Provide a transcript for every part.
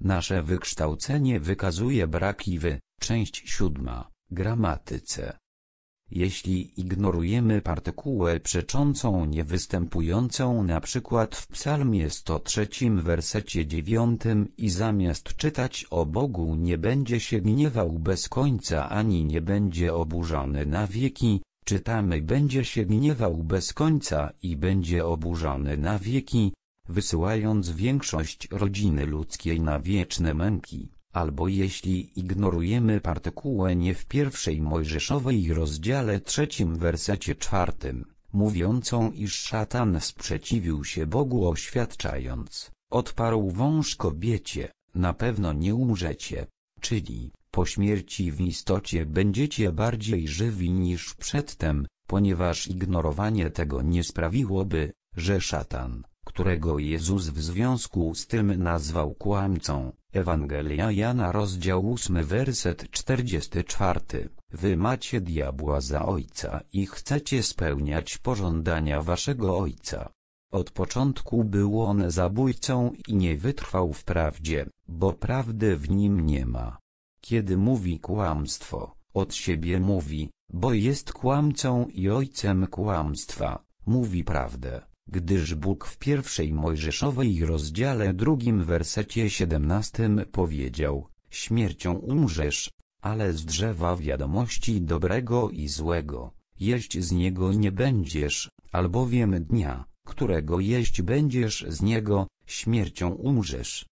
Nasze wykształcenie wykazuje braki w, część siódma, gramatyce. Jeśli ignorujemy partykułę przeczącą niewystępującą na przykład w psalmie 103 wersecie 9 i zamiast czytać o Bogu nie będzie się gniewał bez końca ani nie będzie oburzony na wieki, czytamy będzie się gniewał bez końca i będzie oburzony na wieki, wysyłając większość rodziny ludzkiej na wieczne męki, albo jeśli ignorujemy partykułę nie w pierwszej Mojżeszowej rozdziale trzecim wersecie czwartym, mówiącą iż szatan sprzeciwił się Bogu oświadczając, odparł wąż kobiecie, na pewno nie umrzecie, czyli po śmierci w istocie będziecie bardziej żywi niż przedtem, ponieważ ignorowanie tego nie sprawiłoby, że szatan którego Jezus w związku z tym nazwał kłamcą. Ewangelia Jana rozdział 8 werset 44. Wy macie diabła za ojca i chcecie spełniać pożądania waszego ojca. Od początku był on zabójcą i nie wytrwał w prawdzie, bo prawdy w nim nie ma. Kiedy mówi kłamstwo, od siebie mówi, bo jest kłamcą i ojcem kłamstwa, mówi prawdę gdyż Bóg w pierwszej Mojżeszowej rozdziale drugim wersecie 17 powiedział, śmiercią umrzesz, ale z drzewa wiadomości dobrego i złego, jeść z niego nie będziesz, albowiem dnia, którego jeść będziesz z niego, śmiercią umrzesz.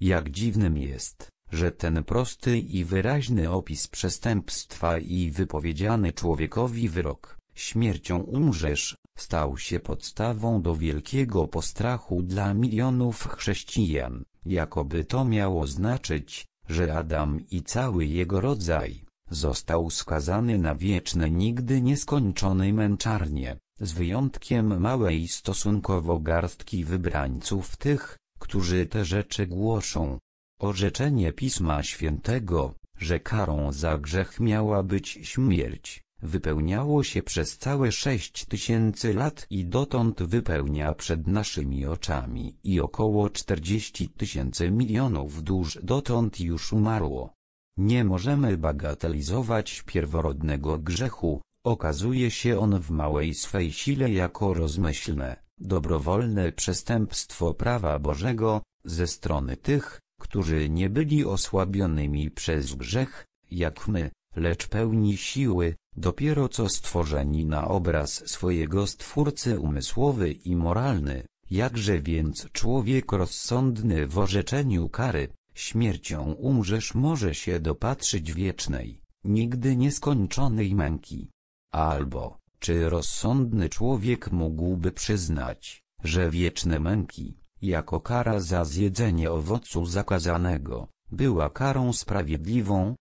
Jak dziwnym jest, że ten prosty i wyraźny opis przestępstwa i wypowiedziany człowiekowi wyrok, śmiercią umrzesz, stał się podstawą do wielkiego postrachu dla milionów chrześcijan, jakoby to miało znaczyć, że Adam i cały jego rodzaj, został skazany na wieczne nigdy nieskończone męczarnie, z wyjątkiem małej stosunkowo garstki wybrańców tych, którzy te rzeczy głoszą. Orzeczenie Pisma Świętego, że karą za grzech miała być śmierć, wypełniało się przez całe sześć tysięcy lat i dotąd wypełnia przed naszymi oczami i około 40 tysięcy milionów dusz dotąd już umarło. Nie możemy bagatelizować pierworodnego grzechu, okazuje się on w małej swej sile jako rozmyślne, dobrowolne przestępstwo prawa Bożego, ze strony tych, którzy nie byli osłabionymi przez grzech, jak my, lecz pełni siły, Dopiero co stworzeni na obraz swojego Stwórcy umysłowy i moralny, jakże więc człowiek rozsądny w orzeczeniu kary, śmiercią umrzesz może się dopatrzyć wiecznej, nigdy nieskończonej męki. Albo, czy rozsądny człowiek mógłby przyznać, że wieczne męki, jako kara za zjedzenie owocu zakazanego, była karą sprawiedliwą,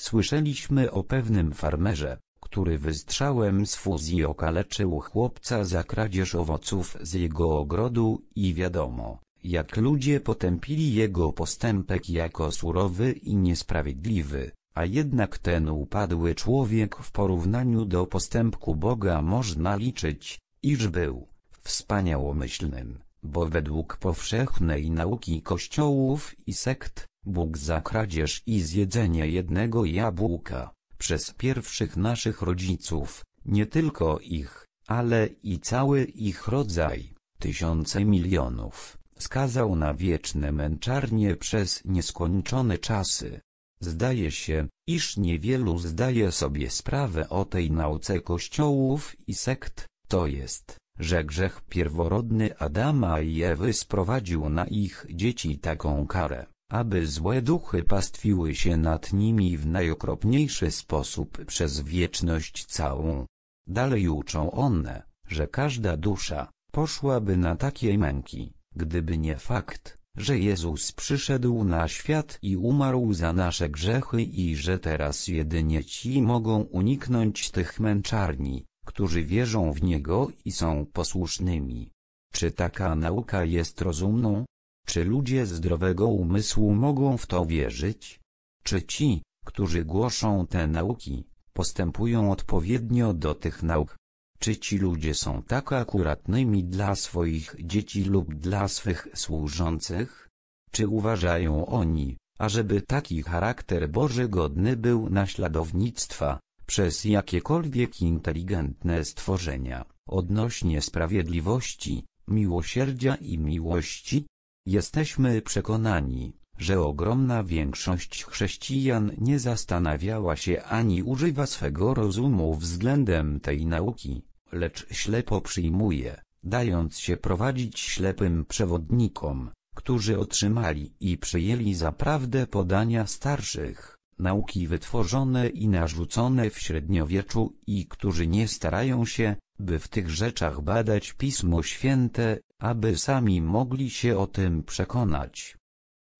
Słyszeliśmy o pewnym farmerze, który wystrzałem z fuzji okaleczył chłopca za kradzież owoców z jego ogrodu i wiadomo, jak ludzie potępili jego postępek jako surowy i niesprawiedliwy, a jednak ten upadły człowiek w porównaniu do postępku Boga można liczyć, iż był wspaniałomyślnym, bo według powszechnej nauki kościołów i sekt, Bóg za kradzież i zjedzenie jednego jabłka, przez pierwszych naszych rodziców, nie tylko ich, ale i cały ich rodzaj, tysiące milionów, skazał na wieczne męczarnie przez nieskończone czasy. Zdaje się, iż niewielu zdaje sobie sprawę o tej nauce kościołów i sekt, to jest, że grzech pierworodny Adama i Ewy sprowadził na ich dzieci taką karę aby złe duchy pastwiły się nad nimi w najokropniejszy sposób przez wieczność całą. Dalej uczą one, że każda dusza, poszłaby na takie męki, gdyby nie fakt, że Jezus przyszedł na świat i umarł za nasze grzechy i że teraz jedynie ci mogą uniknąć tych męczarni, którzy wierzą w Niego i są posłusznymi. Czy taka nauka jest rozumną? Czy ludzie zdrowego umysłu mogą w to wierzyć? Czy ci, którzy głoszą te nauki, postępują odpowiednio do tych nauk? Czy ci ludzie są tak akuratnymi dla swoich dzieci lub dla swych służących? Czy uważają oni, ażeby taki charakter Boży godny był naśladownictwa, przez jakiekolwiek inteligentne stworzenia, odnośnie sprawiedliwości, miłosierdzia i miłości? Jesteśmy przekonani, że ogromna większość chrześcijan nie zastanawiała się ani używa swego rozumu względem tej nauki, lecz ślepo przyjmuje, dając się prowadzić ślepym przewodnikom, którzy otrzymali i przyjęli zaprawdę podania starszych nauki wytworzone i narzucone w średniowieczu i którzy nie starają się, by w tych rzeczach badać Pismo Święte, aby sami mogli się o tym przekonać.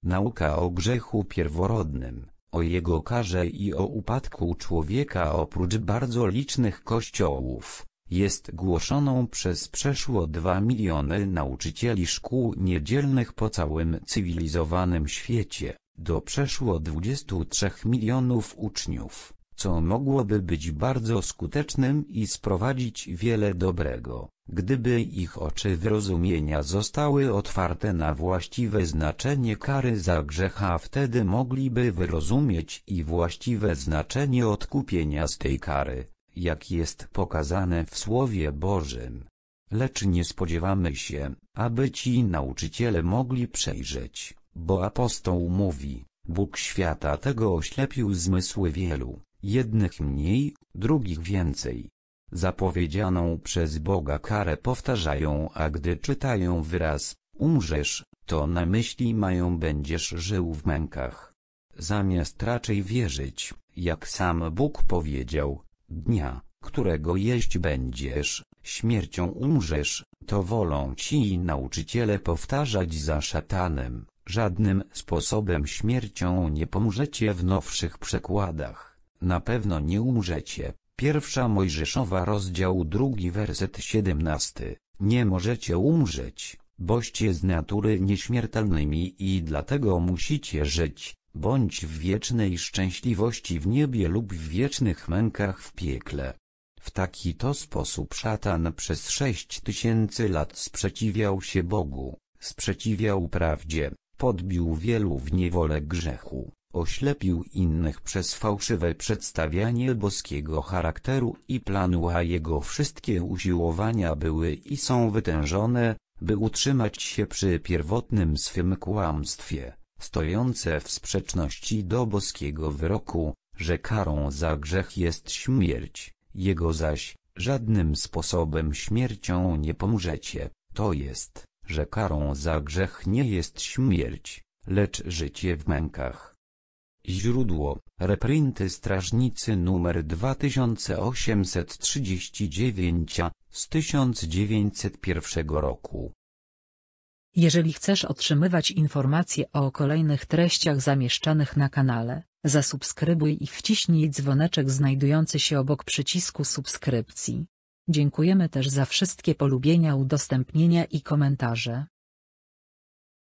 Nauka o grzechu pierworodnym, o jego karze i o upadku człowieka oprócz bardzo licznych kościołów, jest głoszoną przez przeszło dwa miliony nauczycieli szkół niedzielnych po całym cywilizowanym świecie, do przeszło 23 milionów uczniów co mogłoby być bardzo skutecznym i sprowadzić wiele dobrego, gdyby ich oczy wyrozumienia zostały otwarte na właściwe znaczenie kary za grzecha, wtedy mogliby wyrozumieć i właściwe znaczenie odkupienia z tej kary, jak jest pokazane w Słowie Bożym. Lecz nie spodziewamy się, aby ci nauczyciele mogli przejrzeć, bo apostoł mówi, Bóg świata tego oślepił zmysły wielu jednych mniej, drugich więcej. Zapowiedzianą przez Boga karę powtarzają, a gdy czytają wyraz, umrzesz, to na myśli mają będziesz żył w mękach. Zamiast raczej wierzyć, jak sam Bóg powiedział, dnia, którego jeść będziesz, śmiercią umrzesz, to wolą ci nauczyciele powtarzać za szatanem, żadnym sposobem śmiercią nie pomrzecie w nowszych przekładach na pewno nie umrzecie. Pierwsza Mojżeszowa rozdział drugi werset 17. Nie możecie umrzeć, boście z natury nieśmiertelnymi i dlatego musicie żyć, bądź w wiecznej szczęśliwości w niebie lub w wiecznych mękach w piekle. W taki to sposób szatan przez sześć tysięcy lat sprzeciwiał się Bogu, sprzeciwiał prawdzie, podbił wielu w niewolę grzechu Oślepił innych przez fałszywe przedstawianie boskiego charakteru i planu a jego wszystkie usiłowania były i są wytężone, by utrzymać się przy pierwotnym swym kłamstwie, stojące w sprzeczności do boskiego wyroku, że karą za grzech jest śmierć, jego zaś, żadnym sposobem śmiercią nie pomrzecie, to jest, że karą za grzech nie jest śmierć, lecz życie w mękach. Źródło, reprinty strażnicy numer 2839 z 1901 roku. Jeżeli chcesz otrzymywać informacje o kolejnych treściach zamieszczanych na kanale, zasubskrybuj i wciśnij dzwoneczek znajdujący się obok przycisku subskrypcji. Dziękujemy też za wszystkie polubienia, udostępnienia i komentarze.